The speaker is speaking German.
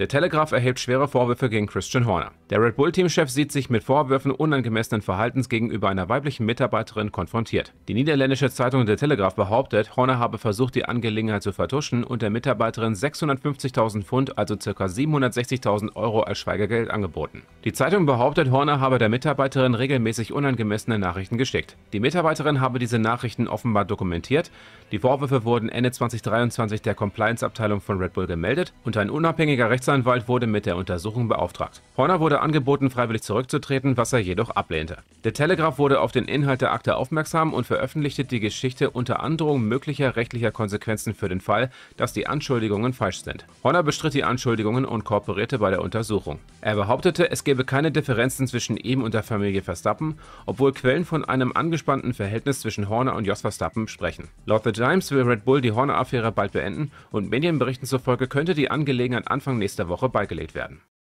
Der Telegraph erhebt schwere Vorwürfe gegen Christian Horner. Der Red Bull-Teamchef sieht sich mit Vorwürfen unangemessenen Verhaltens gegenüber einer weiblichen Mitarbeiterin konfrontiert. Die niederländische Zeitung Der Telegraph behauptet, Horner habe versucht, die Angelegenheit zu vertuschen und der Mitarbeiterin 650.000 Pfund, also ca. 760.000 Euro als Schweigegeld angeboten. Die Zeitung behauptet, Horner habe der Mitarbeiterin regelmäßig unangemessene Nachrichten geschickt. Die Mitarbeiterin habe diese Nachrichten offenbar dokumentiert. Die Vorwürfe wurden Ende 2023 der Compliance-Abteilung von Red Bull gemeldet und ein unabhängiger Rechtsanwalt Rechtsanwalt wurde mit der Untersuchung beauftragt. Horner wurde angeboten, freiwillig zurückzutreten, was er jedoch ablehnte. Der Telegraph wurde auf den Inhalt der Akte aufmerksam und veröffentlichte die Geschichte unter Androhung möglicher rechtlicher Konsequenzen für den Fall, dass die Anschuldigungen falsch sind. Horner bestritt die Anschuldigungen und kooperierte bei der Untersuchung. Er behauptete, es gebe keine Differenzen zwischen ihm und der Familie Verstappen, obwohl Quellen von einem angespannten Verhältnis zwischen Horner und Jos Verstappen sprechen. Laut The Times will Red Bull die Horner-Affäre bald beenden und Medienberichten zufolge könnte die Angelegenheit Anfang nächsten nächster Woche beigelegt werden.